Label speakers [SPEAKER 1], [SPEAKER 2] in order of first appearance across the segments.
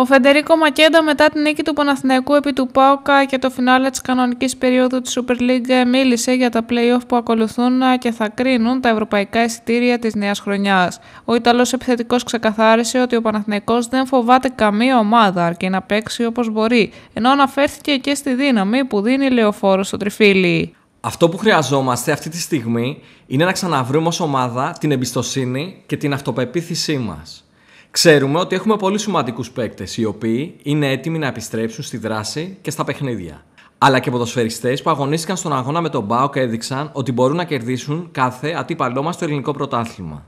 [SPEAKER 1] Ο Φεντερίκο Μακέντα μετά την νίκη του Παναθηναϊκού επί του ΠΑΟΚΑ και το φινάλε της κανονικής περίοδου της Super League μίλησε για τα play-off που ακολουθούν και θα κρίνουν τα ευρωπαϊκά εισιτήρια της νέας χρονιάς. Ο Ιταλός επιθετικός ξεκαθάρισε ότι ο Παναθηναϊκός δεν φοβάται καμία ομάδα αρκεί να παίξει όπως μπορεί, ενώ αναφέρθηκε και στη δύναμη που δίνει λεωφόρο στο τριφύλι.
[SPEAKER 2] Αυτό που χρειαζόμαστε αυτή τη στιγμή είναι να ξαναβρούμε ως ομάδα την εμπιστοσύνη και την αυτοπεποίθησή μας. Ξέρουμε ότι έχουμε πολύ σημαντικούς παίκτες οι οποίοι είναι έτοιμοι να επιστρέψουν στη δράση και στα παιχνίδια. Αλλά και ποδοσφαιριστές που αγωνίστηκαν στον αγώνα με τον Μπάουκ έδειξαν ότι μπορούν να κερδίσουν κάθε αντίπαλό μα στο ελληνικό πρωτάθλημα.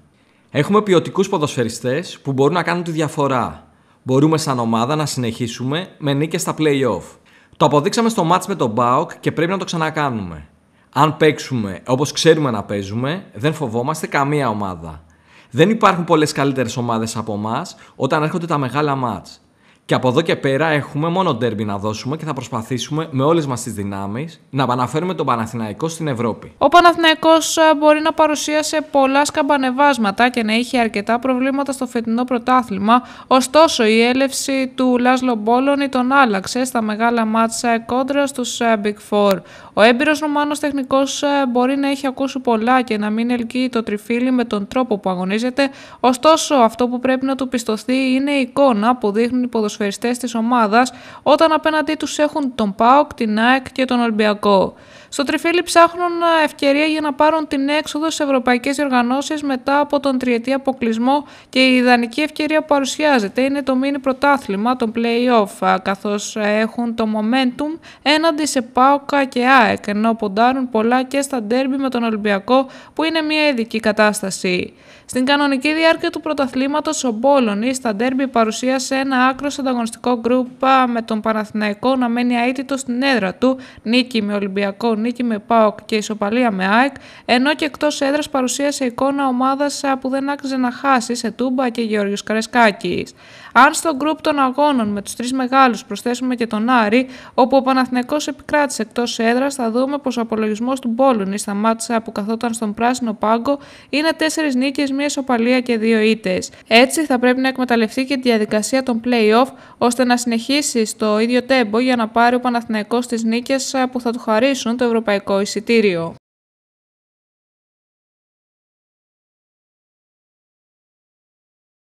[SPEAKER 2] Έχουμε ποιοτικούς ποδοσφαιριστές που μπορούν να κάνουν τη διαφορά. Μπορούμε σαν ομάδα να συνεχίσουμε με νίκες στα playoff. Το αποδείξαμε στο μάτς με τον Μπάοκ και πρέπει να το ξανακάνουμε. Αν παίξουμε όπως ξέρουμε να παίζουμε, δεν φοβόμαστε καμία ομάδα. Δεν υπάρχουν πολλές καλύτερες ομάδες από εμάς όταν έρχονται τα μεγάλα μάτς. Και από εδώ και πέρα έχουμε μόνο ντέρμπι να δώσουμε και θα προσπαθήσουμε με όλες μας τις δυνάμεις να επαναφέρουμε τον Παναθηναϊκό στην Ευρώπη.
[SPEAKER 1] Ο Παναθηναϊκός ε, μπορεί να παρουσίασε πολλά σκαμπανεβάσματα και να είχε αρκετά προβλήματα στο φετινό πρωτάθλημα. Ωστόσο, η έλευση του Λάσλο Μπόλωνη τον άλλαξε στα μεγάλα μάτσα κόντρα στους ε, Big Four. Ο έμπειρος Ρουμάνος τεχνικός ε, μπορεί να έχει ακούσει πολλά και να μην ελκύει το τριφύλι με τον τρόπο που αγωνίζεται. Ωστόσο, αυτό που πρέπει να του πιστωθεί είναι η εικόνα που δείχνουν οι ποδοσφαιριστές της ομάδας όταν απέναντί τους έχουν τον ΠΑΟΚ, την ΑΕΚ και τον Ολυμπιακό. Στο τριφύλι ψάχνουν ε, ευκαιρία για να πάρουν την έξοδο σε ευρωπαϊκέ οργανώσει μετά από τον τριετή αποκλεισμό και η ιδανική ευκαιρία που παρουσιάζεται είναι το μίνι πρωτάθλημα, τον playoff, ε, καθώς ε, έχουν το momentum έναντι σε Πάοκα και ΑΕΚ, ενώ ποντάρουν πολλά και στα ντέρμπι με τον Ολυμπιακό, που είναι μια ειδική κατάσταση. Στην κανονική διάρκεια του πρωταθλήματος, ο ή στα ντέρμπι παρουσίασε ένα άκρο ανταγωνιστικό γκρουπ με τον Παναθηναϊκό να μένει αίτητο στην έδρα του, νίκη με Ολυμπιακό νίκη με ΠΑΟΚ και ισοπαλία με ΑΕΚ, ενώ και εκτός έδρας παρουσίασε εικόνα ομάδας που δεν άξιζε να χάσει σε Τούμπα και Γεώργιο Καρεσκάκης. Αν στο γκρουπ των αγώνων με τους τρεις μεγάλους προσθέσουμε και τον Άρη, όπου ο Παναθηνικό επικράτησε εκτός έδρας, θα δούμε πως ο απολογισμός του Μπόλουνη στα μάτσα που καθόταν στον πράσινο πάγκο είναι τέσσερις νίκες, μία ισοπαλία και δύο ήττες. Έτσι θα πρέπει να εκμεταλλευτεί και τη διαδικασία των playoff ώστε να συνεχίσει στο ίδιο τέμπο για να πάρει ο Παναθηναϊκός τις
[SPEAKER 2] νίκες που θα του χαρίσουν το ευρωπαϊκό εισιτήριο.